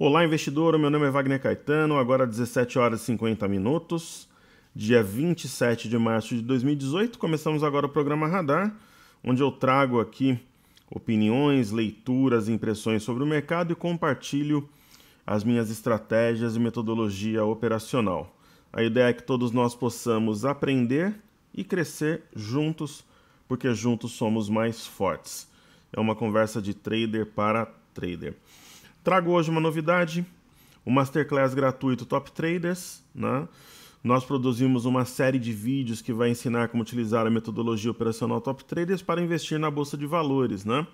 Olá, investidor. Meu nome é Wagner Caetano. Agora 17 horas e 50 minutos, dia 27 de março de 2018. Começamos agora o programa Radar, onde eu trago aqui opiniões, leituras, impressões sobre o mercado e compartilho as minhas estratégias e metodologia operacional. A ideia é que todos nós possamos aprender e crescer juntos, porque juntos somos mais fortes. É uma conversa de trader para trader. Trago hoje uma novidade, o um Masterclass gratuito Top Traders. Né? Nós produzimos uma série de vídeos que vai ensinar como utilizar a metodologia operacional Top Traders para investir na Bolsa de Valores. Né?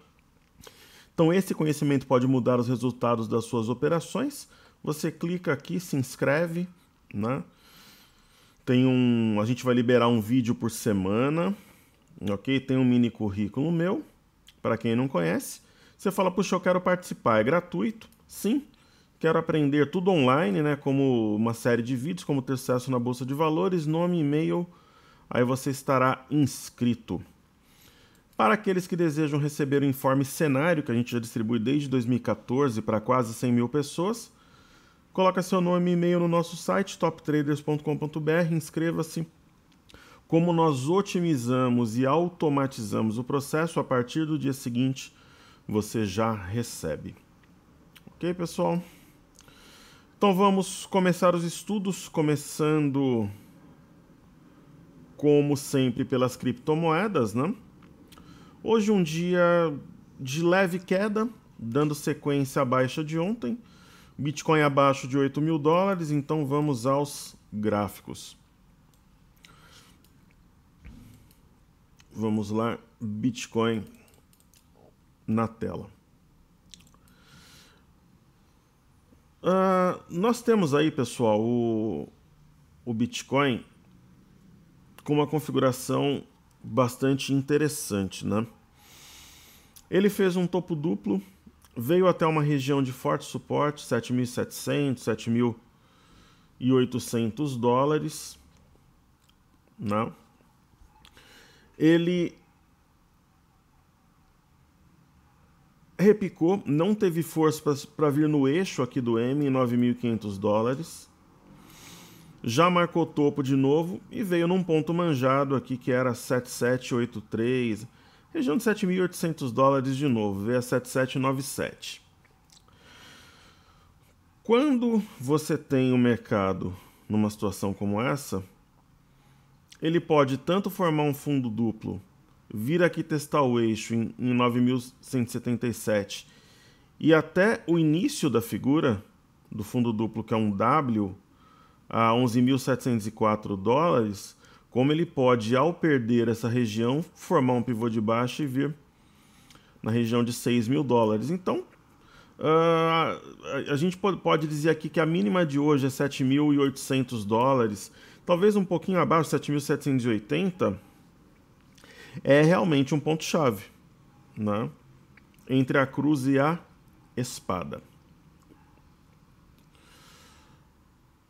Então, esse conhecimento pode mudar os resultados das suas operações. Você clica aqui, se inscreve. Né? Tem um, a gente vai liberar um vídeo por semana, ok? Tem um mini currículo meu, para quem não conhece. Você fala, puxa, eu quero participar. É gratuito? Sim. Quero aprender tudo online, né? Como uma série de vídeos, como ter sucesso na Bolsa de Valores, nome, e-mail. Aí você estará inscrito. Para aqueles que desejam receber o informe cenário, que a gente já distribui desde 2014 para quase 100 mil pessoas, coloca seu nome e e-mail no nosso site, toptraders.com.br, inscreva-se. Como nós otimizamos e automatizamos o processo, a partir do dia seguinte você já recebe. Ok, pessoal? Então vamos começar os estudos, começando como sempre pelas criptomoedas, né? Hoje um dia de leve queda, dando sequência à baixa de ontem. Bitcoin abaixo de 8 mil dólares, então vamos aos gráficos. Vamos lá, Bitcoin na tela. Uh, nós temos aí, pessoal, o, o Bitcoin com uma configuração bastante interessante, né? Ele fez um topo duplo, veio até uma região de forte suporte, 7.700, 7.800 dólares, né? Ele repicou, não teve força para vir no eixo aqui do M em 9.500 dólares. Já marcou topo de novo e veio num ponto manjado aqui que era 7783, região de 7.800 dólares de novo, veio a 7797. Quando você tem o um mercado numa situação como essa, ele pode tanto formar um fundo duplo vir aqui testar o eixo em, em 9.177 e até o início da figura, do fundo duplo, que é um W, a 11.704 dólares, como ele pode, ao perder essa região, formar um pivô de baixo e vir na região de 6.000 dólares. Então, uh, a gente pode dizer aqui que a mínima de hoje é 7.800 dólares, talvez um pouquinho abaixo, 7.780 é realmente um ponto-chave né? entre a cruz e a espada.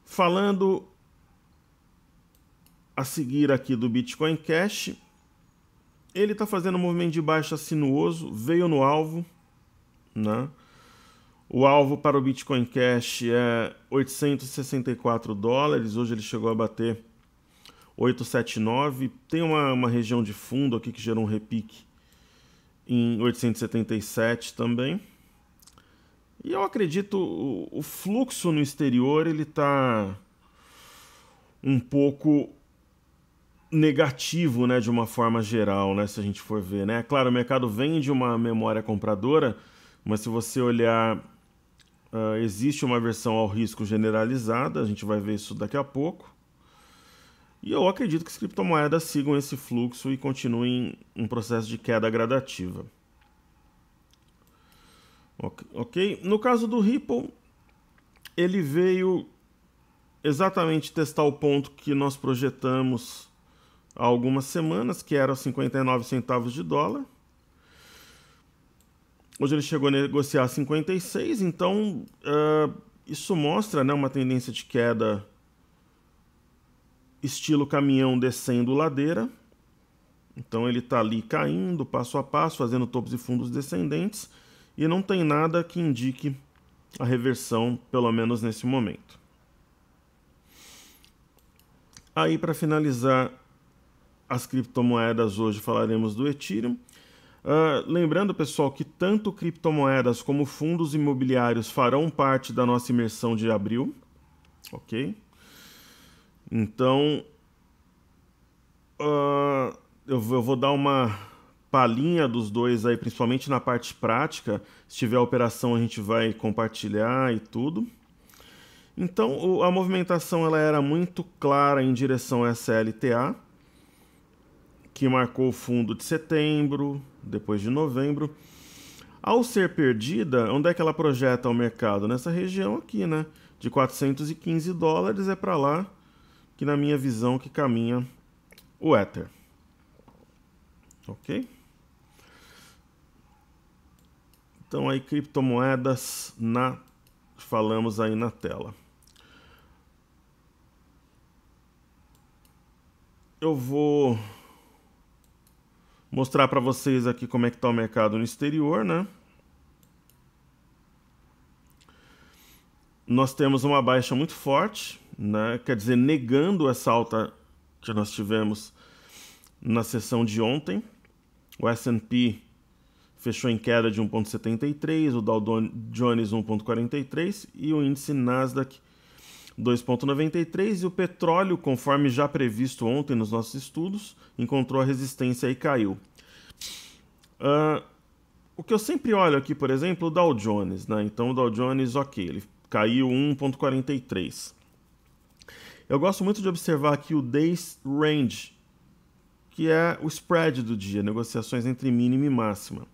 Falando a seguir aqui do Bitcoin Cash, ele está fazendo um movimento de baixa sinuoso, veio no alvo, né? O alvo para o Bitcoin Cash é 864 dólares, hoje ele chegou a bater 879. Tem uma, uma região de fundo aqui que gerou um repique em 877 também. E eu acredito o, o fluxo no exterior ele está um pouco negativo, né, de uma forma geral, né, se a gente for ver, né? Claro, o mercado vende uma memória compradora, mas se você olhar uh, existe uma versão ao risco generalizada, a gente vai ver isso daqui a pouco. E eu acredito que as criptomoedas sigam esse fluxo e continuem um processo de queda gradativa. Ok? No caso do Ripple, ele veio exatamente testar o ponto que nós projetamos há algumas semanas, que era 59 centavos de dólar. Hoje ele chegou a negociar 56, então uh, isso mostra né, uma tendência de queda estilo caminhão descendo ladeira. Então ele está ali caindo passo a passo, fazendo topos e fundos descendentes e não tem nada que indique a reversão, pelo menos nesse momento. Aí para finalizar as criptomoedas hoje falaremos do Ethereum. Uh, lembrando, pessoal, que tanto criptomoedas como fundos imobiliários farão parte da nossa imersão de abril, ok? Então, uh, eu, eu vou dar uma palhinha dos dois aí, principalmente na parte prática. Se tiver operação, a gente vai compartilhar e tudo. Então, a movimentação ela era muito clara em direção a essa LTA, que marcou o fundo de setembro, depois de novembro. Ao ser perdida, onde é que ela projeta o mercado? Nessa região aqui, né? De 415 dólares é para lá que na minha visão que caminha o ether, OK? Então aí criptomoedas na falamos aí na tela. Eu vou mostrar para vocês aqui como é que está o mercado no exterior, né? Nós temos uma baixa muito forte, né? quer dizer, negando essa alta que nós tivemos na sessão de ontem. O S&P fechou em queda de 1,73, o Dow Jones 1,43 e o índice Nasdaq 2,93 e o petróleo, conforme já previsto ontem nos nossos estudos, encontrou a resistência e caiu. Uh, o que eu sempre olho aqui, por exemplo, é o Dow Jones, né? Então o Dow Jones, ok, ele caiu 1,43. Eu gosto muito de observar aqui o Days Range, que é o spread do dia, negociações entre mínima e máxima.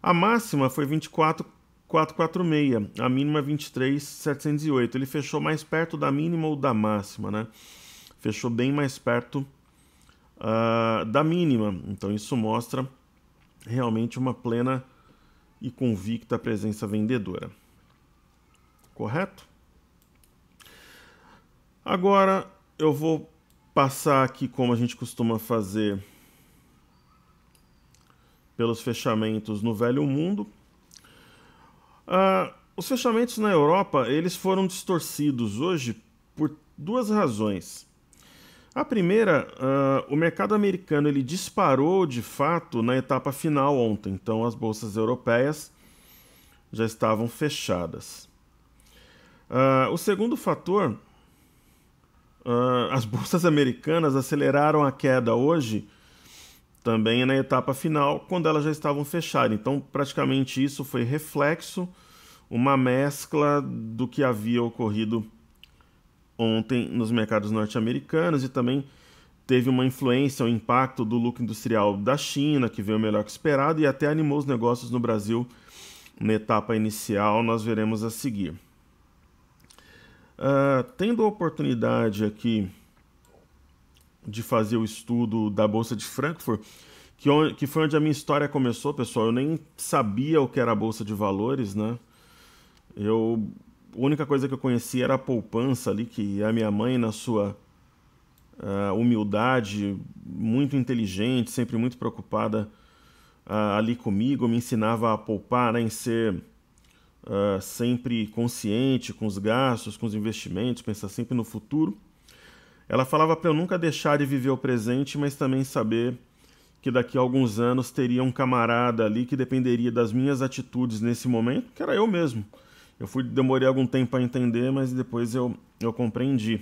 A máxima foi 24,446, a mínima 23,708. Ele fechou mais perto da mínima ou da máxima, né? Fechou bem mais perto uh, da mínima. Então isso mostra realmente uma plena e convicta presença vendedora. Correto? Agora eu vou passar aqui como a gente costuma fazer pelos fechamentos no Velho Mundo. Uh, os fechamentos na Europa eles foram distorcidos hoje por duas razões. A primeira, uh, o mercado americano ele disparou de fato na etapa final ontem, então as bolsas europeias já estavam fechadas. Uh, o segundo fator Uh, as bolsas americanas aceleraram a queda hoje, também na etapa final, quando elas já estavam fechadas. Então, praticamente isso foi reflexo, uma mescla do que havia ocorrido ontem nos mercados norte-americanos e também teve uma influência, o um impacto do lucro industrial da China, que veio melhor que esperado e até animou os negócios no Brasil na etapa inicial. Nós veremos a seguir. Uh, tendo a oportunidade aqui de fazer o estudo da Bolsa de Frankfurt, que, onde, que foi onde a minha história começou, pessoal. Eu nem sabia o que era a Bolsa de Valores, né? Eu, a única coisa que eu conhecia era a poupança ali, que a minha mãe, na sua uh, humildade, muito inteligente, sempre muito preocupada uh, ali comigo, me ensinava a poupar né, em ser uh, sempre consciente com os gastos, com os investimentos, pensar sempre no futuro. Ela falava para eu nunca deixar de viver o presente, mas também saber que daqui a alguns anos teria um camarada ali que dependeria das minhas atitudes nesse momento, que era eu mesmo. Eu fui demorei algum tempo a entender, mas depois eu, eu compreendi.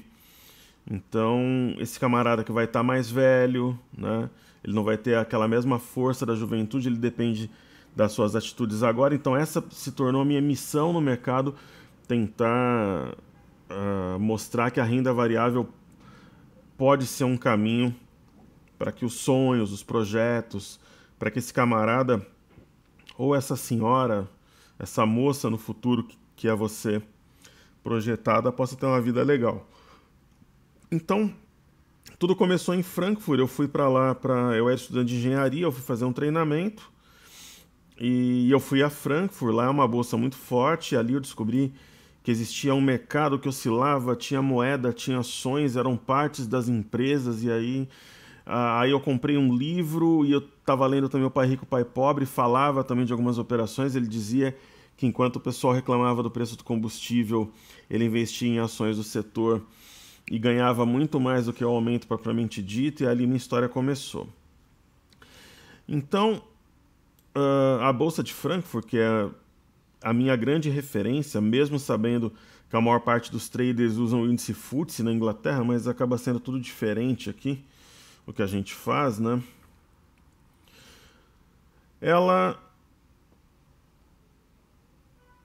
Então, esse camarada que vai estar tá mais velho, né? Ele não vai ter aquela mesma força da juventude, ele depende das suas atitudes agora. Então, essa se tornou a minha missão no mercado: tentar uh, mostrar que a renda variável pode ser um caminho para que os sonhos, os projetos, para que esse camarada ou essa senhora, essa moça no futuro que é você projetada possa ter uma vida legal. Então, tudo começou em Frankfurt. Eu fui para lá, para eu era estudante de engenharia, eu fui fazer um treinamento e eu fui a Frankfurt, lá é uma bolsa muito forte, ali eu descobri que existia um mercado que oscilava, tinha moeda, tinha ações, eram partes das empresas, e aí, aí eu comprei um livro e eu estava lendo também O Pai Rico, Pai Pobre, falava também de algumas operações, ele dizia que enquanto o pessoal reclamava do preço do combustível, ele investia em ações do setor e ganhava muito mais do que o aumento propriamente dito, e ali minha história começou. Então, uh, a Bolsa de Frankfurt, que é a minha grande referência, mesmo sabendo que a maior parte dos traders usam o índice FTSE na Inglaterra, mas acaba sendo tudo diferente aqui, o que a gente faz, né? Ela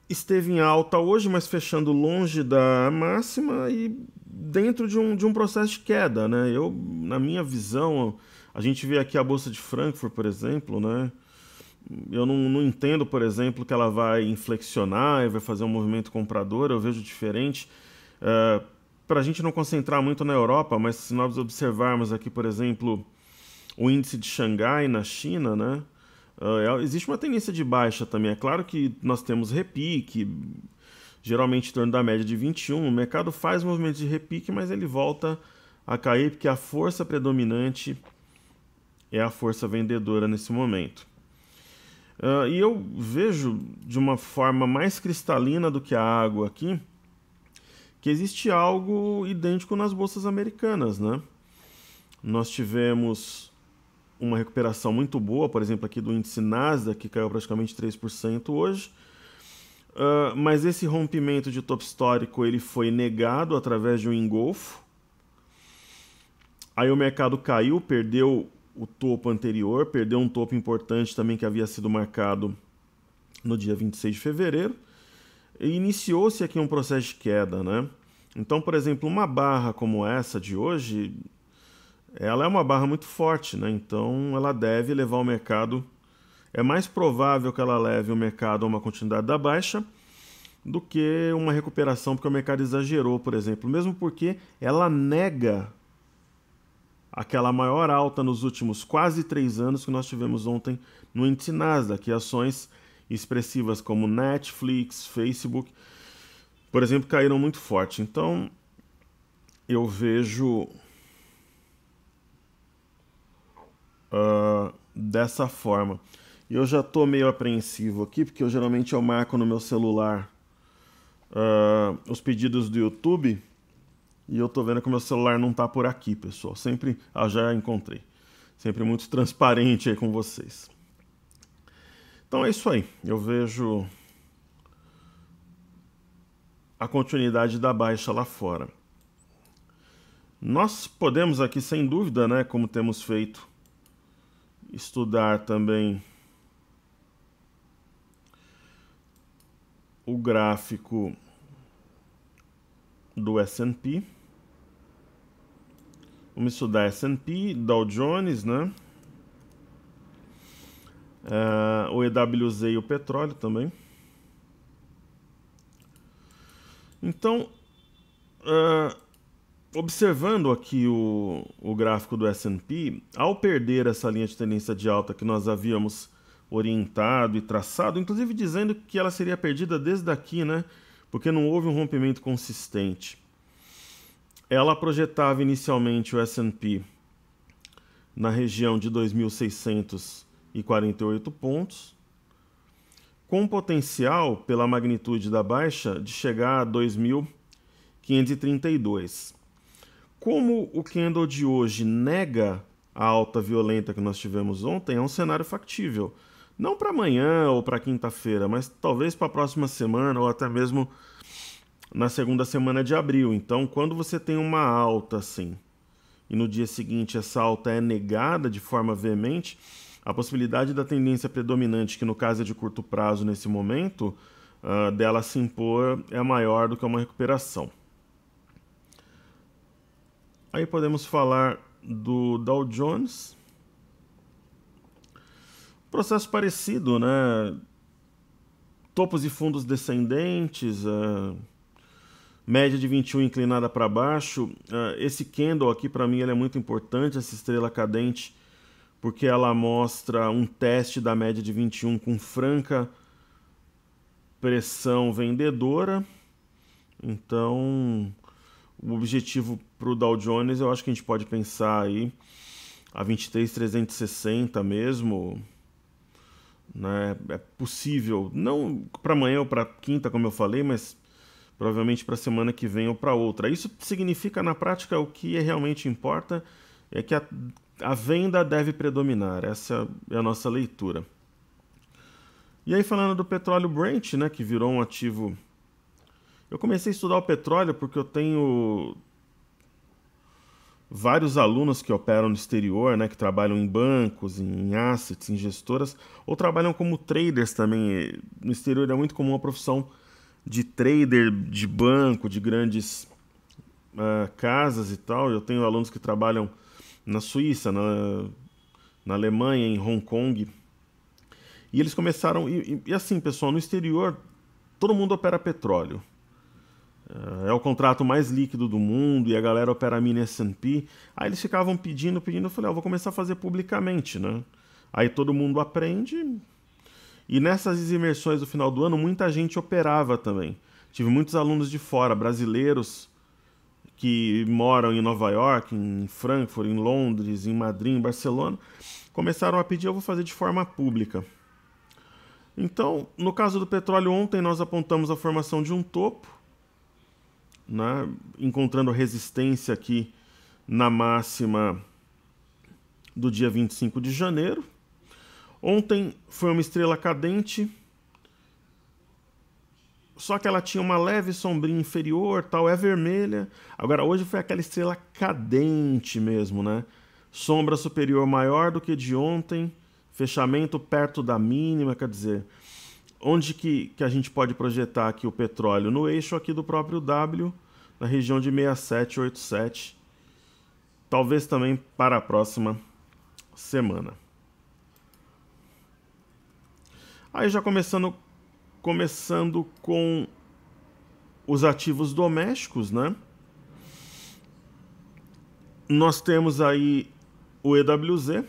esteve em alta hoje, mas fechando longe da máxima e dentro de um, de um processo de queda, né? Eu, na minha visão, a gente vê aqui a Bolsa de Frankfurt, por exemplo, né? eu não, não, entendo, por exemplo, que ela vai inflexionar e vai fazer um movimento comprador, eu vejo diferente. Uh, é, Para a gente não concentrar muito na Europa, mas se nós observarmos aqui, por exemplo, o índice de Xangai na China, né? Uh, existe uma tendência de baixa também. É claro que nós temos repique, geralmente em torno da média de 21. O mercado faz movimentos de repique, mas ele volta a cair porque a força predominante é a força vendedora nesse momento. Uh, e eu vejo de uma forma mais cristalina do que a água aqui que existe algo idêntico nas bolsas americanas, né? Nós tivemos uma recuperação muito boa, por exemplo, aqui do índice Nasdaq, que caiu praticamente 3% hoje. Uh, mas esse rompimento de topo histórico ele foi negado através de um engolfo. Aí o mercado caiu, perdeu o topo anterior, perdeu um topo importante também que havia sido marcado no dia 26 de fevereiro, e iniciou-se aqui um processo de queda, né? Então, por exemplo, uma barra como essa de hoje, ela é uma barra muito forte, né? Então, ela deve levar o mercado é mais provável que ela leve o mercado a uma continuidade da baixa do que uma recuperação porque o mercado exagerou, por exemplo, mesmo porque ela nega aquela maior alta nos últimos quase três anos que nós tivemos ontem no índice Nasdaq, que ações expressivas como Netflix, Facebook, por exemplo, caíram muito forte. Então, eu vejo uh, dessa forma. E eu já estou meio apreensivo aqui, porque eu geralmente eu marco no meu celular uh, os pedidos do YouTube e eu tô vendo que meu celular não tá por aqui, pessoal. Sempre ah, já encontrei. Sempre muito transparente aí com vocês. Então é isso aí. Eu vejo a continuidade da baixa lá fora. Nós podemos aqui, sem dúvida, né, como temos feito, estudar também o gráfico do S&P. Vamos estudar S&P, Dow Jones, né? Uh, o EWZ e o petróleo também. Então, uh, observando aqui o, o gráfico do S&P, ao perder essa linha de tendência de alta que nós havíamos orientado e traçado, inclusive dizendo que ela seria perdida desde aqui, né? Porque não houve um rompimento consistente. Ela projetava inicialmente o S&P na região de 2.648 pontos, com potencial, pela magnitude da baixa, de chegar a 2.532. Como o candle de hoje nega a alta violenta que nós tivemos ontem, é um cenário factível. Não para amanhã ou para quinta-feira, mas talvez para a próxima semana ou até mesmo na segunda semana de abril. Então, quando você tem uma alta assim, e no dia seguinte essa alta é negada de forma veemente, a possibilidade da tendência predominante, que no caso é de curto prazo nesse momento, uh, dela se impor é maior do que uma recuperação. Aí podemos falar do Dow Jones. Processo parecido, né? Topos e fundos descendentes, uh, média de 21 inclinada para baixo. Ah, esse candle aqui para mim ele é muito importante, essa estrela cadente, porque ela mostra um teste da média de 21 com franca pressão vendedora. Então, o objetivo para o Dow Jones, eu acho que a gente pode pensar aí a 23,360 mesmo. Né? É possível, não para amanhã ou para quinta, como eu falei, mas provavelmente para a semana que vem ou para outra. Isso significa na prática o que realmente importa é que a, a venda deve predominar. Essa é a nossa leitura. E aí falando do petróleo Brent, né, que virou um ativo. Eu comecei a estudar o petróleo porque eu tenho vários alunos que operam no exterior, né, que trabalham em bancos, em assets, em gestoras, ou trabalham como traders também. No exterior é muito comum a profissão de trader de banco, de grandes uh, casas e tal. Eu tenho alunos que trabalham na Suíça, na, na Alemanha, em Hong Kong. E eles começaram. E, e assim, pessoal, no exterior, todo mundo opera petróleo. Ah, é o contrato mais líquido do mundo e a galera opera a S&P. Aí eles ficavam pedindo, pedindo. Eu falei, ah, eu vou começar a fazer publicamente, né? Aí todo mundo aprende, e nessas imersões do final do ano, muita gente operava também. Tive muitos alunos de fora, brasileiros que moram em Nova York, em Frankfurt, em Londres, em Madrid, em Barcelona, começaram a pedir, eu vou fazer de forma pública. Então, no caso do petróleo, ontem nós apontamos a formação de um topo, né, encontrando resistência aqui na máxima do dia 25 de janeiro, Ontem foi uma estrela cadente, só que ela tinha uma leve sombrinha inferior, tal, é vermelha. Agora hoje foi aquela estrela cadente mesmo, né? Sombra superior maior do que de ontem, fechamento perto da mínima, quer dizer, onde que, que a gente pode projetar aqui o petróleo? No eixo aqui do próprio W, na região de 6787, talvez também para a próxima semana. Aí já começando começando com os ativos domésticos, né? Nós temos aí o EWZ,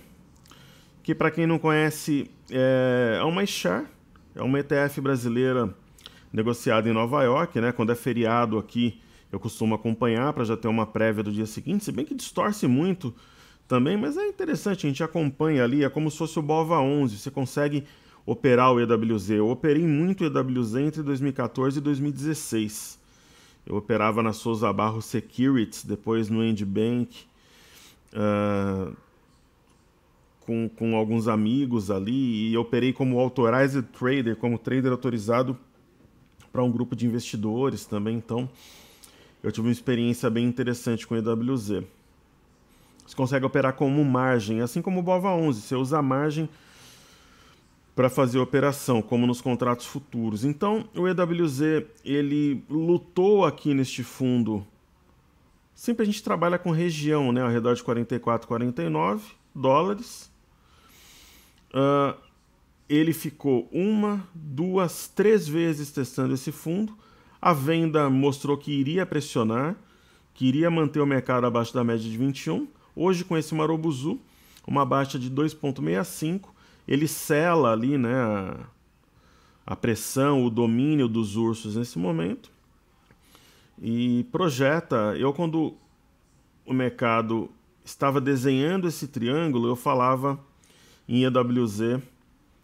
que para quem não conhece é uma share, é uma ETF é brasileira negociada em Nova York, né? Quando é feriado aqui, eu costumo acompanhar para já ter uma prévia do dia seguinte, se bem que distorce muito também, mas é interessante, a gente acompanha ali, é como se fosse o Bova 11, você consegue operar o EWZ. Eu operei muito EWZ entre 2014 e 2016. Eu operava na Souza Barro Securities, depois no Endbank, uh, ah, com, com alguns amigos ali, e operei como authorized trader, como trader autorizado para um grupo de investidores também. Então, eu tive uma experiência bem interessante com EWZ. Você consegue operar como margem, assim como o BOVA11. Você usa a margem para fazer operação, como nos contratos futuros. Então, o EWZ ele lutou aqui neste fundo. Sempre a gente trabalha com região, né, ao redor de 44, 49 dólares. Uh, ele ficou uma, duas, três vezes testando esse fundo. A venda mostrou que iria pressionar, que iria manter o mercado abaixo da média de 21. Hoje, com esse Marobuzu, uma baixa de 2,65 ele sela ali, né, a, a pressão, o domínio dos ursos nesse momento e projeta. Eu quando o mercado estava desenhando esse triângulo, eu falava em EWZ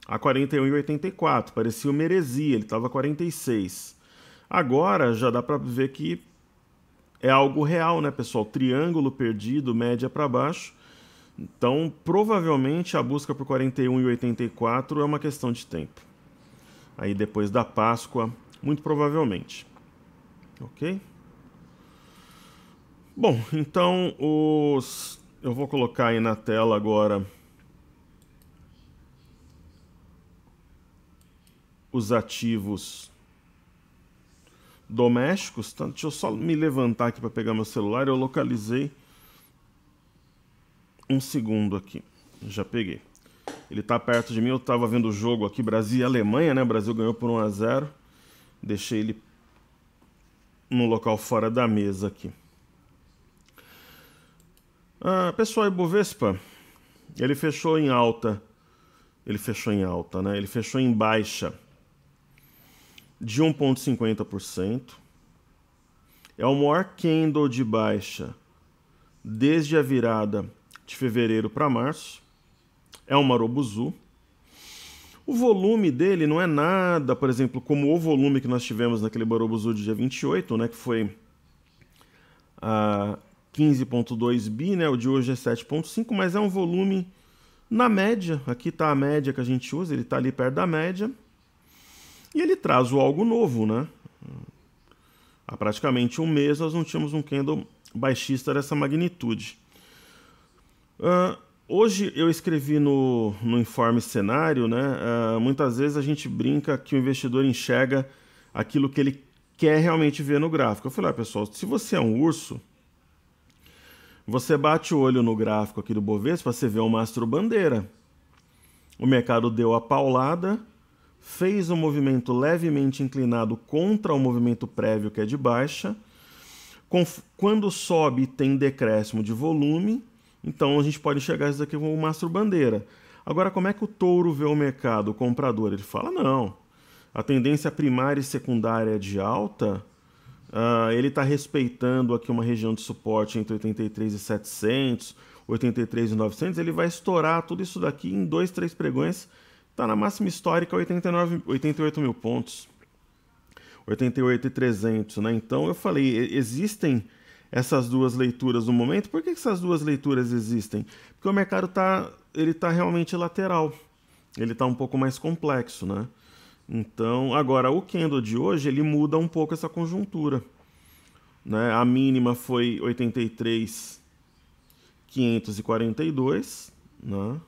a 41,84, parecia uma heresia, ele estava 46. Agora já dá para ver que é algo real, né, pessoal? Triângulo perdido, média para baixo. Então, provavelmente a busca por 41 e 84 é uma questão de tempo. Aí depois da Páscoa, muito provavelmente. OK? Bom, então os eu vou colocar aí na tela agora os ativos domésticos. Tá? Deixa eu só me levantar aqui para pegar meu celular. Eu localizei um segundo aqui. Já peguei. Ele está perto de mim. Eu estava vendo o jogo aqui, Brasil e Alemanha, né? O Brasil ganhou por 1 a 0. Deixei ele no local fora da mesa aqui. Ah, pessoal, Ibovespa, é ele fechou em alta. Ele fechou em alta, né? Ele fechou em baixa de 1,50%. É o maior candle de baixa desde a virada de fevereiro para março. É um marobuzu. O volume dele não é nada, por exemplo, como o volume que nós tivemos naquele marobuzu de dia 28, né, que foi a ah, 15.2 bi, né, o de hoje é 7.5, mas é um volume na média. Aqui está a média que a gente usa, ele está ali perto da média. E ele traz o algo novo, né? Há praticamente um mês nós não tínhamos um candle baixista dessa magnitude. Uh, hoje eu escrevi no, no informe cenário, né? Uh, muitas vezes a gente brinca que o investidor enxerga aquilo que ele quer realmente ver no gráfico. Eu falei, ah, pessoal, se você é um urso, você bate o olho no gráfico aqui do Bovespa, você vê uma bandeira O mercado deu a paulada, fez um movimento levemente inclinado contra o movimento prévio que é de baixa. Quando sobe, tem decréscimo de volume então a gente pode enxergar isso aqui como mastro bandeira. Agora, como é que o touro vê o mercado, o comprador? Ele fala: não, a tendência primária e secundária é de alta, uh, ele está respeitando aqui uma região de suporte entre 83 e 700, 83 e 900, ele vai estourar tudo isso daqui em dois, três pregões, está na máxima histórica 89, 88 mil pontos. 88 e 300, né? Então eu falei, existem essas duas leituras no momento. Por que essas duas leituras existem? Porque o mercado está ele tá realmente lateral. Ele está um pouco mais complexo, né? Então, agora o candle de hoje ele muda um pouco essa conjuntura, né? A mínima foi 83.542, né?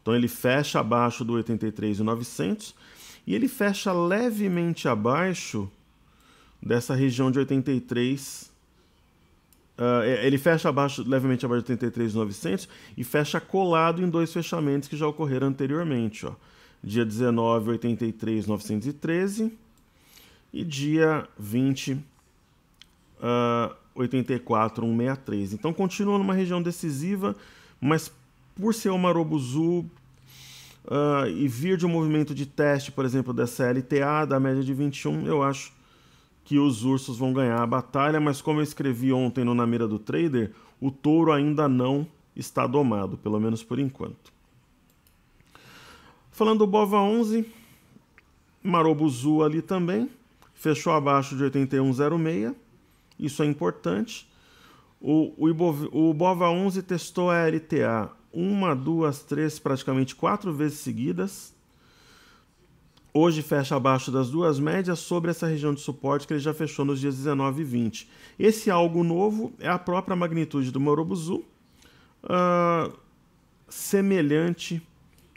Então ele fecha abaixo do 83.900 e ele fecha levemente abaixo dessa região de 83 Uh, ele fecha abaixo, levemente abaixo de 33,900 e fecha colado em dois fechamentos que já ocorreram anteriormente. Ó. Dia 19, 83,913 e dia 20, uh, 84,163. Então continua numa região decisiva, mas por ser uma Robuzu uh, ah, e vir de um movimento de teste, por exemplo, dessa LTA, da média de 21, eu acho que os ursos vão ganhar a batalha, mas como eu escrevi ontem no Na Mira do Trader, o touro ainda não está domado, pelo menos por enquanto. Falando do Bova 11, Marobuzu ali também, fechou abaixo de 81,06, isso é importante. O, o, Ibov, o Bova 11 testou a LTA uma, duas, três, praticamente quatro vezes seguidas, Hoje fecha abaixo das duas médias sobre essa região de suporte que ele já fechou nos dias 19 e 20. Esse algo novo é a própria magnitude do Morobuzu, uh, ah, semelhante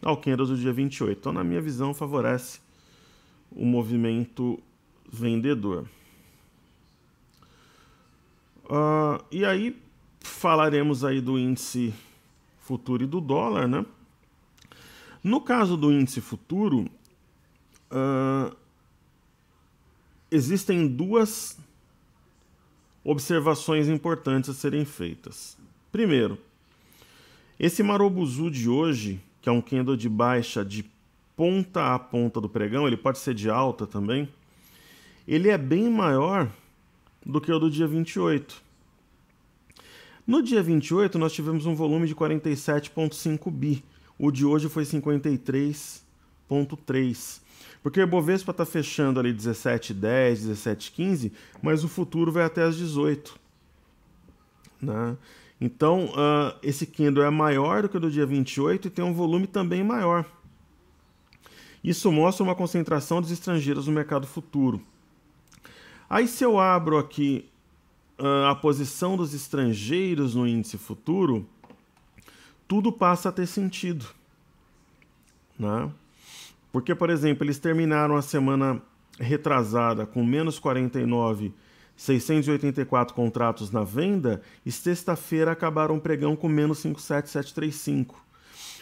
ao Kendas do dia 28. Então, na minha visão, favorece o movimento vendedor. Uh, e aí falaremos aí do índice futuro e do dólar, né? No caso do índice futuro, existem duas observações importantes a serem feitas. Primeiro, esse marobuzu de hoje, que é um kendo de baixa de ponta a ponta do pregão, ele pode ser de alta também, ele é bem maior do que o do dia 28. No dia 28, nós tivemos um volume de 47,5 bi. O de hoje foi 53,3. Porque o Ibovespa está fechando ali 17,10, 17,15, mas o futuro vai até as 18. Né? Então, uh, esse candle é maior do que o do dia 28 e tem um volume também maior. Isso mostra uma concentração dos estrangeiros no mercado futuro. Aí, se eu abro aqui uh, a posição dos estrangeiros no índice futuro, tudo passa a ter sentido. Né? Porque, por exemplo, eles terminaram a semana retrasada com menos 49 684 contratos na venda e sexta-feira acabaram o pregão com menos 57735.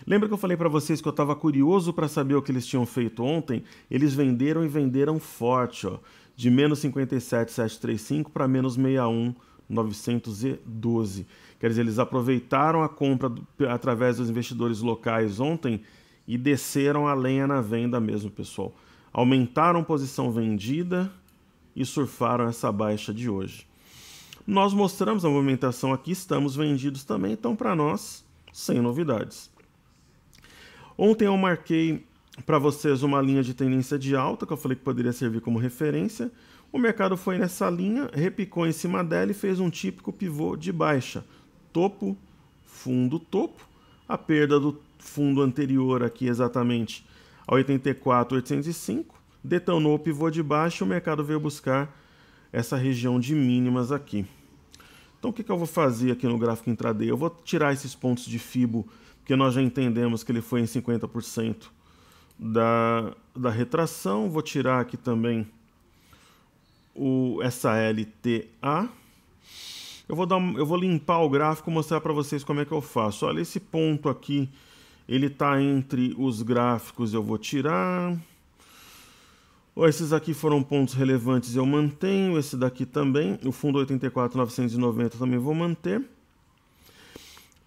Lembra que eu falei para vocês que eu estava curioso para saber o que eles tinham feito ontem? Eles venderam e venderam forte, ó, de menos 57735 para menos 61912. Quer dizer, eles aproveitaram a compra através dos investidores locais ontem e desceram a lenha na venda mesmo, pessoal. Aumentaram posição vendida e surfaram essa baixa de hoje. Nós mostramos a movimentação aqui, estamos vendidos também, então para nós, sem novidades. Ontem eu marquei para vocês uma linha de tendência de alta, que eu falei que poderia servir como referência. O mercado foi nessa linha, repicou em cima dela e fez um típico pivô de baixa. Topo, fundo, topo. A perda do fundo anterior aqui exatamente a 84,805, detonou o pivô de baixo e o mercado veio buscar essa região de mínimas aqui. Então o que, que eu vou fazer aqui no gráfico intraday? Eu vou tirar esses pontos de Fibo, porque nós já entendemos que ele foi em 50% da, da retração. Vou tirar aqui também o, essa LTA. Eu vou, dar, eu vou limpar o gráfico mostrar para vocês como é que eu faço. Olha, esse ponto aqui ele está entre os gráficos, eu vou tirar. Oh, esses aqui foram pontos relevantes, eu mantenho. Esse daqui também. O fundo 84.990 também vou manter.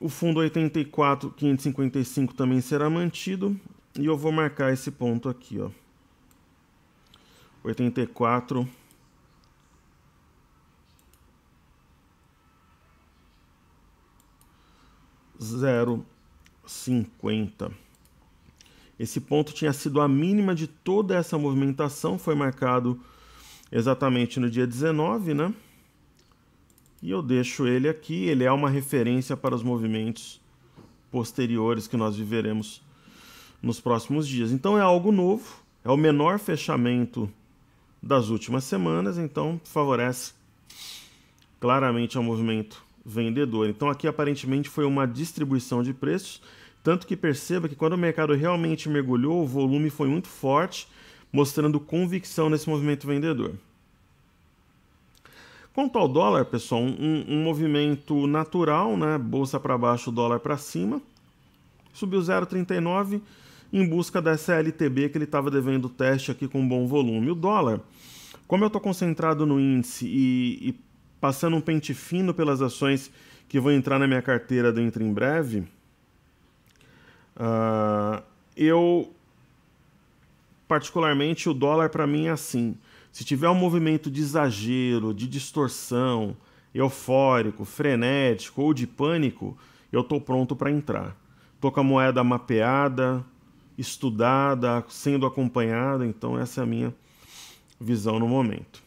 O fundo 84.555 também será mantido. E eu vou marcar esse ponto aqui, ó. 84. 50. Esse ponto tinha sido a mínima de toda essa movimentação, foi marcado exatamente no dia 19, né? E eu deixo ele aqui, ele é uma referência para os movimentos posteriores que nós viveremos nos próximos dias. Então é algo novo, é o menor fechamento das últimas semanas, então favorece claramente ao movimento vendedor. Então aqui aparentemente foi uma distribuição de preços, tanto que perceba que quando o mercado realmente mergulhou, o volume foi muito forte, mostrando convicção nesse movimento vendedor. Quanto ao dólar, pessoal, um, um movimento natural, né? Bolsa para baixo, dólar para cima. Subiu 0,39 em busca dessa LTB que ele estava devendo teste aqui com bom volume. O dólar, como eu estou concentrado no índice e, e passando um pente fino pelas ações que vão entrar na minha carteira dentro em breve, uh, eu particularmente o dólar para mim é assim. Se tiver um movimento de exagero, de distorção, eufórico, frenético ou de pânico, eu estou pronto para entrar. Estou com a moeda mapeada, estudada, sendo acompanhada, então essa é a minha visão no momento.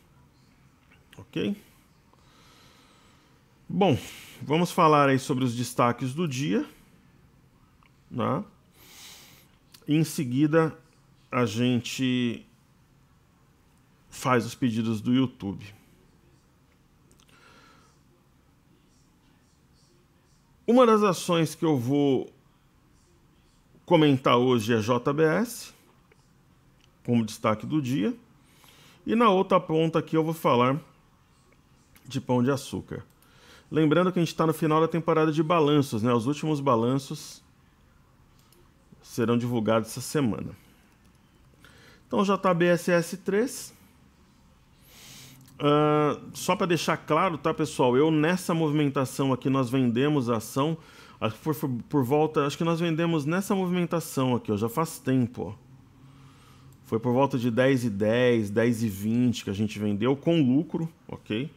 Ok? Bom, vamos falar aí sobre os destaques do dia. Né? Em seguida, a gente faz os pedidos do YouTube. Uma das ações que eu vou comentar hoje é JBS, como destaque do dia. E na outra ponta aqui eu vou falar de pão de açúcar. Lembrando que a gente está no final da temporada de balanços, né? Os últimos balanços serão divulgados essa semana. Então, JBSS 3. Uh, ah, só para deixar claro, tá, pessoal? Eu nessa movimentação aqui nós vendemos a ação. Acho que por, por volta. Acho que nós vendemos nessa movimentação aqui, ó, já faz tempo. Ó. Foi por volta de 10 e 10, 10 e 20 que a gente vendeu com lucro, ok?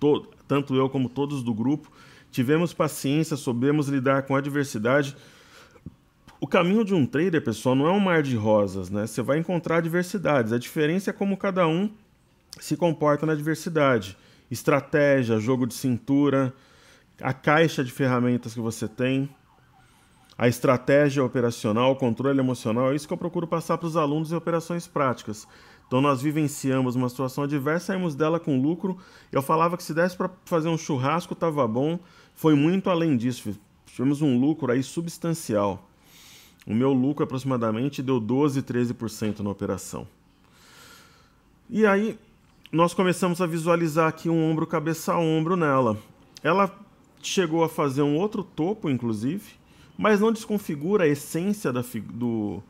Todo, tanto eu como todos do grupo, tivemos paciência, soubemos lidar com a adversidade. O caminho de um trader, pessoal, não é um mar de rosas, né? Você vai encontrar adversidades. A diferença é como cada um se comporta na adversidade. Estratégia, jogo de cintura, a caixa de ferramentas que você tem, a estratégia operacional, o controle emocional, é isso que eu procuro passar para os alunos em operações práticas. Então nós vivenciamos uma situação adversa, saímos dela com lucro. Eu falava que se desse para fazer um churrasco estava bom, foi muito além disso. Tivemos um lucro aí substancial. O meu lucro aproximadamente deu 12, 13% na operação. E aí nós começamos a visualizar aqui um ombro cabeça a ombro nela. Ela chegou a fazer um outro topo, inclusive, mas não desconfigura a essência da, do,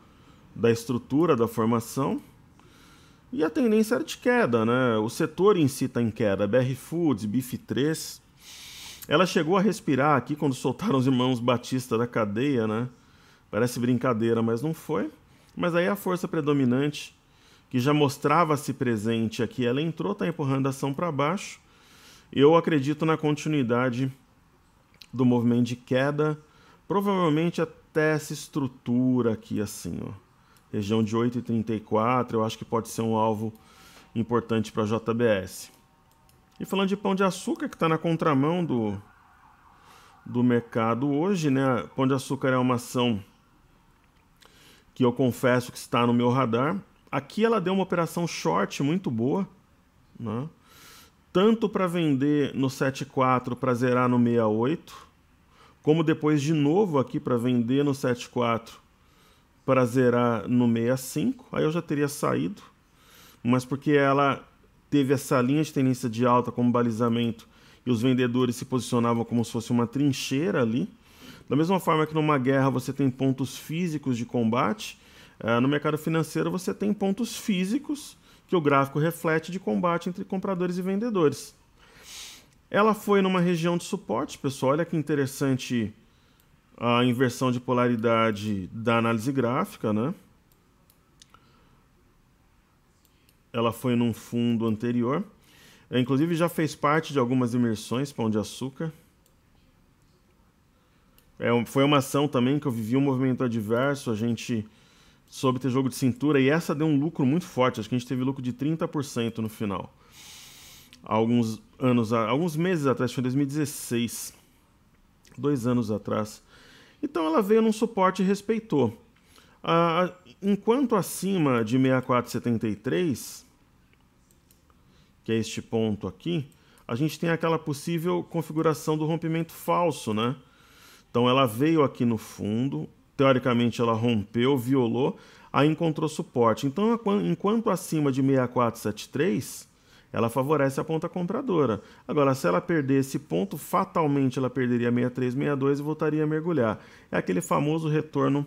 da estrutura, da formação e a tendência era de queda, né? O setor em si está em queda. BR Foods, Bife 3 Ela chegou a respirar aqui quando soltaram os irmãos Batista da cadeia, né? Parece brincadeira, mas não foi. Mas aí a força predominante, que já mostrava-se presente aqui, ela entrou, está empurrando a ação para baixo. Eu acredito na continuidade do movimento de queda, provavelmente até essa estrutura aqui, assim, ó região de 8,34, eu acho que pode ser um alvo importante para a JBS. E falando de pão de açúcar, que está na contramão do, do mercado hoje, né? Pão de açúcar é uma ação que eu confesso que está no meu radar. Aqui ela deu uma operação short muito boa, né? tanto para vender no 74 para zerar no 68, como depois de novo aqui para vender no 74 para zerar no 65, aí eu já teria saído, mas porque ela teve essa linha de tendência de alta como balizamento e os vendedores se posicionavam como se fosse uma trincheira ali. Da mesma forma que numa guerra você tem pontos físicos de combate, eh, no mercado financeiro você tem pontos físicos que o gráfico reflete de combate entre compradores e vendedores. Ela foi numa região de suporte, pessoal. Olha que interessante a inversão de polaridade da análise gráfica, né? Ela foi num fundo anterior. Eu, é, inclusive já fez parte de algumas imersões Pão de Açúcar. É, foi uma ação também que eu vivi um movimento adverso, a gente soube ter jogo de cintura e essa deu um lucro muito forte, acho que a gente teve lucro de 30% no final. Alguns anos, alguns meses atrás, foi em 2016, dois anos atrás. Então ela veio num suporte e respeitou. Ah, enquanto acima de 6473, que é este ponto aqui, a gente tem aquela possível configuração do rompimento falso, né? Então ela veio aqui no fundo, teoricamente ela rompeu, violou, aí encontrou suporte. Então enquanto acima de 6473, ela favorece a ponta compradora. Agora, se ela perder esse ponto, fatalmente ela perderia 63, 62 e voltaria a mergulhar. É aquele famoso retorno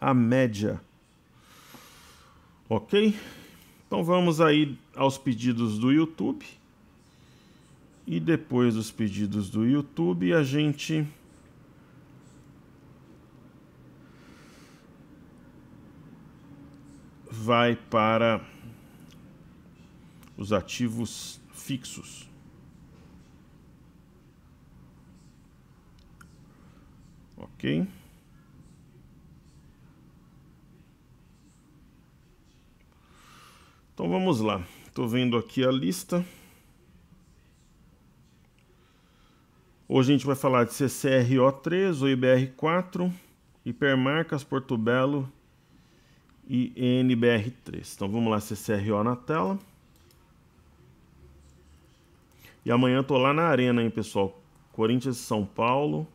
à média. Ok? Então vamos aí aos pedidos do YouTube. E depois dos pedidos do YouTube, a gente. Vai para os ativos fixos. Ok. Então vamos lá. Estou vendo aqui a lista. Hoje a gente vai falar de CCRO3, OIBR4, hipermarcas, Porto Belo e NBR3. Então vamos lá, CCRO na tela. E amanhã tô lá na arena, hein, pessoal. Corinthians e São Paulo.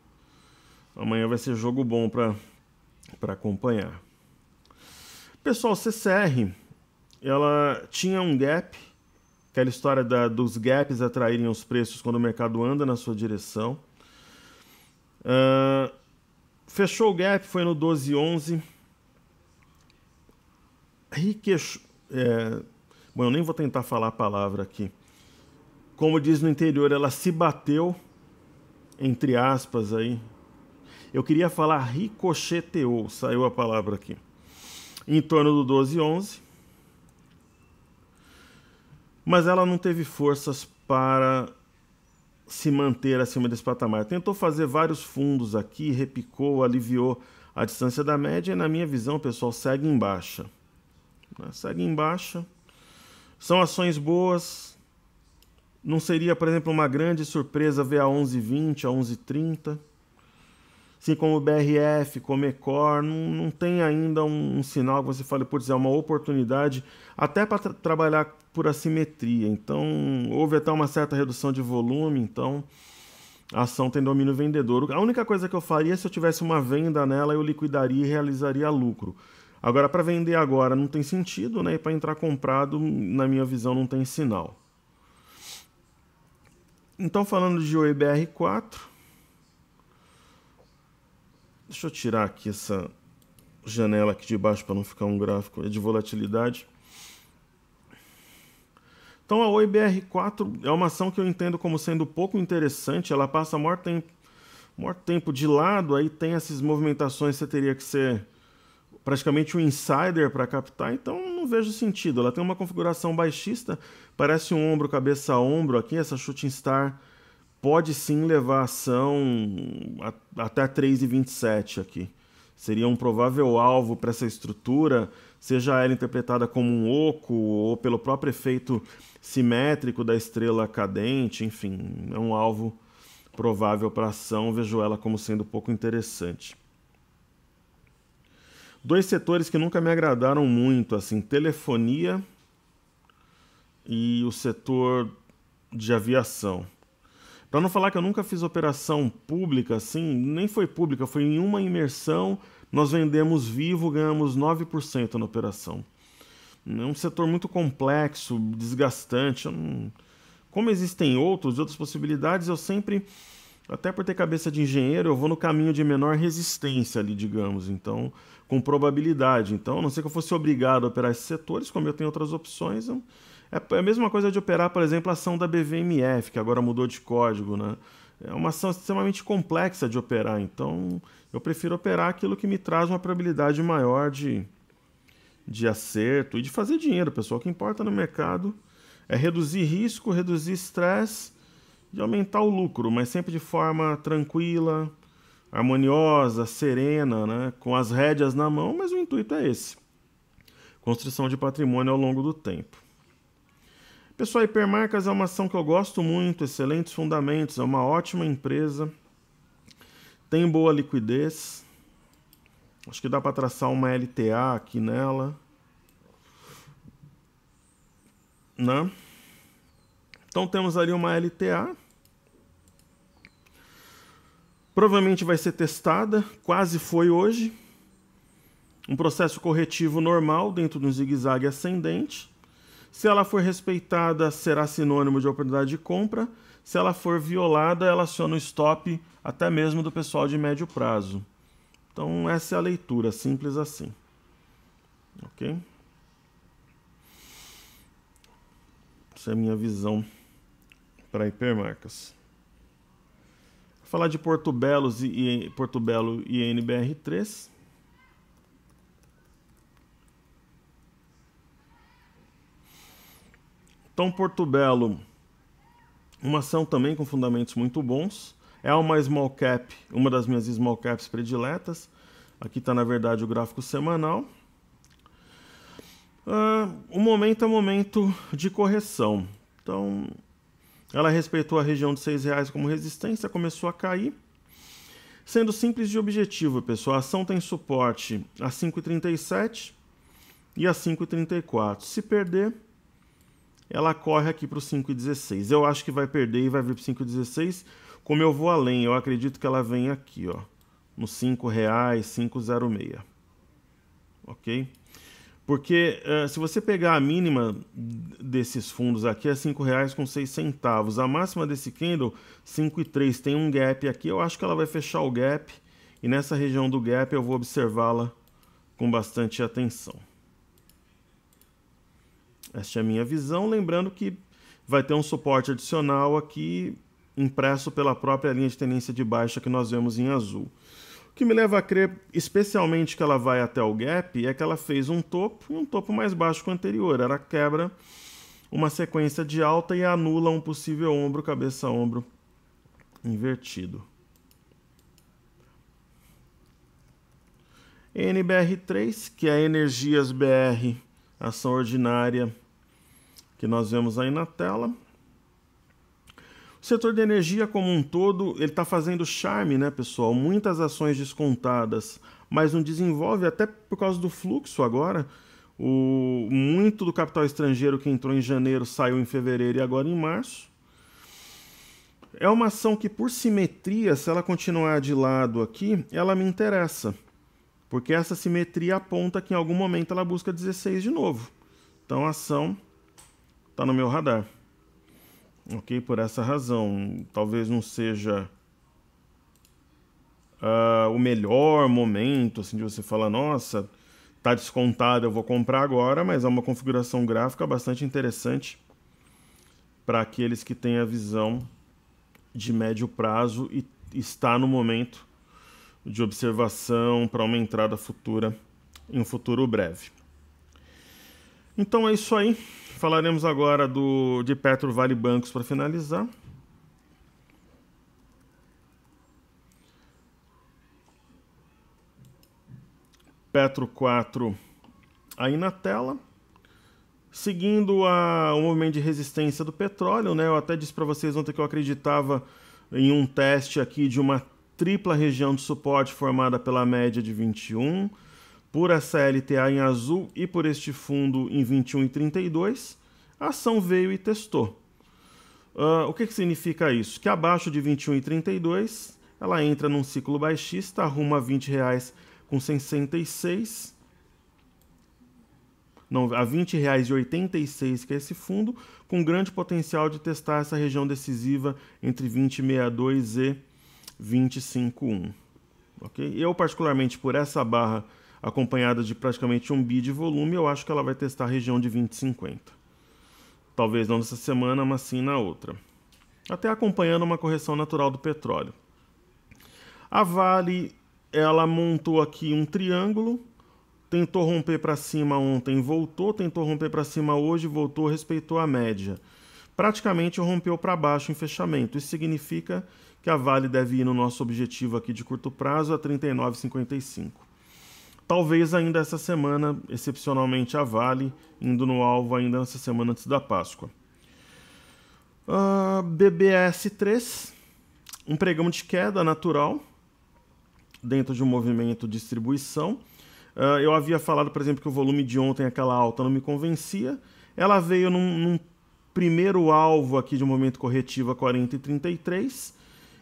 Amanhã vai ser jogo bom para para acompanhar. Pessoal, CCR, ela tinha um gap, aquela história da, dos gaps atraírem os preços quando o mercado anda na sua direção. Uh, fechou o gap, foi no 12,11. Riquecho... É... Bom, eu nem vou tentar falar a palavra aqui como diz no interior, ela se bateu, entre aspas aí. Eu queria falar ricocheteou, saiu a palavra aqui. Em torno do 1211. Mas ela não teve forças para se manter acima desse patamar. Tentou fazer vários fundos aqui, repicou, aliviou a distância da média e, na minha visão, pessoal, segue em baixa. Né? Segue em baixa. São ações boas, não seria, por exemplo, uma grande surpresa ver a 11h20, a 11h30? Assim como o BRF, como Comecor, não, não tem ainda um, um sinal que você fale, por é uma oportunidade até para tra trabalhar por assimetria. Então, houve até uma certa redução de volume, então a ação tem domínio vendedor. A única coisa que eu faria se eu tivesse uma venda nela, eu liquidaria e realizaria lucro. Agora, para vender agora não tem sentido, né? E para entrar comprado, na minha visão, não tem sinal. Então, falando de OIBR 4 deixa eu tirar aqui essa janela aqui de baixo para não ficar um gráfico de volatilidade. Então, a OIBR 4 é uma ação que eu entendo como sendo pouco interessante, ela passa maior tempo, maior tempo de lado, aí tem essas movimentações, você teria que ser praticamente um insider para captar, então não vejo sentido. Ela tem uma configuração baixista, parece um ombro, cabeça ombro aqui, essa Shooting Star pode sim levar a ação a, até 3,27 aqui. Seria um provável alvo para essa estrutura, seja ela interpretada como um oco ou pelo próprio efeito simétrico da estrela cadente, enfim, é um alvo provável para ação, vejo ela como sendo pouco interessante. Dois setores que nunca me agradaram muito, assim, telefonia e o setor de aviação. Para não falar que eu nunca fiz operação pública, assim, nem foi pública, foi em uma imersão, nós vendemos vivo, ganhamos 9% na operação. É um setor muito complexo, desgastante. Não... Como existem outros, outras possibilidades, eu sempre até por ter cabeça de engenheiro, eu vou no caminho de menor resistência ali, digamos, então, com probabilidade. Então, a não ser que eu fosse obrigado a operar esses setores, como eu tenho outras opções, é, é a mesma coisa de operar, por exemplo, a ação da BVMF, que agora mudou de código, né? É uma ação extremamente complexa de operar, então eu prefiro operar aquilo que me traz uma probabilidade maior de, de acerto e de fazer dinheiro, pessoal. O que importa no mercado é reduzir risco, reduzir estresse de aumentar o lucro, mas sempre de forma tranquila, harmoniosa, serena, né? com as rédeas na mão, mas o intuito é esse. Construção de patrimônio ao longo do tempo. Pessoal, Hipermarcas é uma ação que eu gosto muito, excelentes fundamentos, é uma ótima empresa, tem boa liquidez. Acho que dá para traçar uma LTA aqui nela. Né? Então temos ali uma LTA Provavelmente vai ser testada, quase foi hoje. Um processo corretivo normal dentro de um zigue-zague ascendente. Se ela for respeitada, será sinônimo de oportunidade de compra. Se ela for violada, ela aciona o stop até mesmo do pessoal de médio prazo. Então, essa é a leitura, simples assim. Ok? Essa é a minha visão para hipermarcas. Falar de Porto Belo e, Porto Belo e NBR3. Então, Porto Belo, uma ação também com fundamentos muito bons. É uma small cap, uma das minhas small caps prediletas. Aqui está, na verdade, o gráfico semanal. Uh, o momento é momento de correção. Então, ela respeitou a região de R$ reais como resistência, começou a cair. Sendo simples de objetivo, pessoal, a ação tem suporte a 5,37 e a 5,34. Se perder, ela corre aqui para o 5,16. Eu acho que vai perder e vai vir para o 5,16. Como eu vou além, eu acredito que ela vem aqui, ó, no R$ 5,00, 5,06. Ok? Porque eh, se você pegar a mínima desses fundos aqui é R$ 5,06. A máxima desse candle, R$ 5,03. Tem um gap aqui. Eu acho que ela vai fechar o gap. E nessa região do gap eu vou observá-la com bastante atenção. Esta é a minha visão. Lembrando que vai ter um suporte adicional aqui impresso pela própria linha de tendência de baixa que nós vemos em azul. O que me leva a crer, especialmente que ela vai até o gap, é que ela fez um topo e um topo mais baixo que o anterior. Ela quebra uma sequência de alta e anula um possível ombro, cabeça, ombro invertido. NBR3, que é Energias BR, ação ordinária que nós vemos aí na tela. O setor de energia como um todo, ele está fazendo charme, né, pessoal? Muitas ações descontadas, mas não desenvolve até por causa do fluxo agora. O muito do capital estrangeiro que entrou em janeiro saiu em fevereiro e agora em março. É uma ação que por simetria, se ela continuar de lado aqui, ela me interessa. Porque essa simetria aponta que em algum momento ela busca 16 de novo. Então a ação está no meu radar. Ok? Por essa razão. Talvez não seja uh, o melhor momento assim, de você falar, nossa, tá descontado, eu vou comprar agora, mas é uma configuração gráfica bastante interessante para aqueles que têm a visão de médio prazo e está no momento de observação para uma entrada futura em um futuro breve. Então é isso aí. Falaremos agora do de Petro Vale Bancos para finalizar. Petro 4 aí na tela. Seguindo a, o movimento de resistência do petróleo, né? Eu até disse para vocês ontem que eu acreditava em um teste aqui de uma tripla região de suporte formada pela média de 21 por essa LTA em azul e por este fundo em 21 e 32, a ação veio e testou. Uh, o que, que significa isso? Que abaixo de 21 e 32, ela entra num ciclo baixista, arruma 20 reais com 66, não, a 20 reais e 86 que é esse fundo, com grande potencial de testar essa região decisiva entre 20,62 e 25,1. Okay? Eu, particularmente, por essa barra acompanhada de praticamente um bi de volume, eu acho que ela vai testar a região de 20,50. Talvez não nessa semana, mas sim na outra. Até acompanhando uma correção natural do petróleo. A Vale, ela montou aqui um triângulo, tentou romper para cima ontem, voltou, tentou romper para cima hoje, voltou, respeitou a média. Praticamente rompeu para baixo em fechamento. Isso significa que a Vale deve ir no nosso objetivo aqui de curto prazo a 39,55. Talvez ainda essa semana, excepcionalmente a Vale, indo no alvo ainda essa semana antes da Páscoa. Uh, ah, BBS3, um pregão de queda natural dentro de um movimento distribuição. Uh, eu havia falado, por exemplo, que o volume de ontem, aquela alta, não me convencia. Ela veio num, num primeiro alvo aqui de um momento corretivo a 40 e 33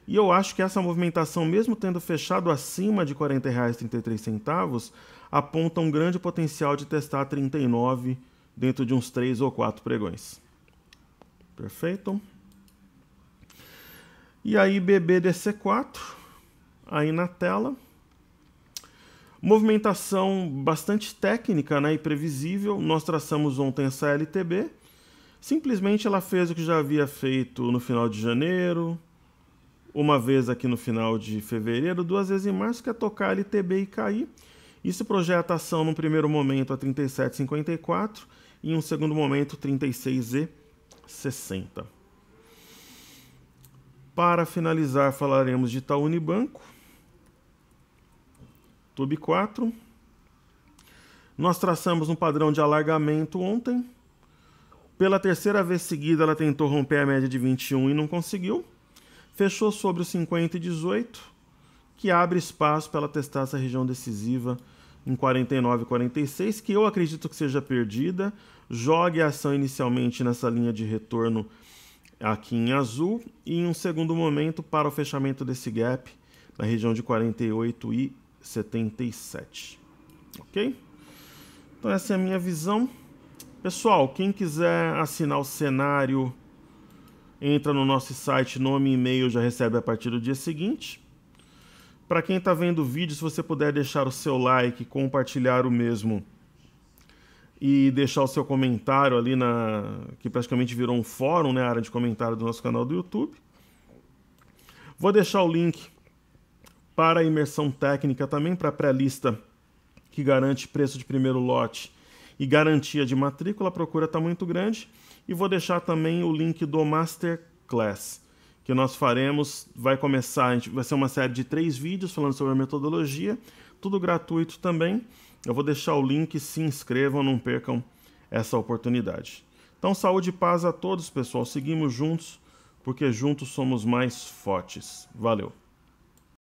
e eu acho que essa movimentação, mesmo tendo fechado acima de R$ 40,33, aponta um grande potencial de testar 39 dentro de uns 3 ou 4 pregões. Perfeito? E aí BBDC4, aí na tela. Movimentação bastante técnica né, e previsível. Nós traçamos ontem essa LTB. Simplesmente ela fez o que já havia feito no final de janeiro, uma vez aqui no final de fevereiro, duas vezes em março, que é tocar LTB e cair. Isso projeta ação no primeiro momento a 37,54 e em um segundo momento 36,60. Para finalizar, falaremos de Itaú Unibanco, Tube 4. Nós traçamos um padrão de alargamento ontem. Pela terceira vez seguida, ela tentou romper a média de 21 e não conseguiu. Fechou sobre o 50 e 18, que abre espaço para ela testar essa região decisiva em 49 e 46, que eu acredito que seja perdida. Jogue a ação inicialmente nessa linha de retorno aqui em azul e em um segundo momento para o fechamento desse gap na região de 48 e 77. OK? Então essa é a minha visão. Pessoal, quem quiser assinar o cenário entra no nosso site, nome e e-mail já recebe a partir do dia seguinte. Para quem está vendo o vídeo, se você puder deixar o seu like, compartilhar o mesmo e deixar o seu comentário ali na que praticamente virou um fórum, né, a área de comentário do nosso canal do YouTube. Vou deixar o link para a imersão técnica também para a pré-lista que garante preço de primeiro lote e garantia de matrícula. A procura está muito grande. E vou deixar também o link do Masterclass que nós faremos. Vai começar, vai ser uma série de três vídeos falando sobre a metodologia, tudo gratuito também. Eu vou deixar o link, se inscrevam, não percam essa oportunidade. Então, saúde e paz a todos, pessoal. Seguimos juntos, porque juntos somos mais fortes. Valeu!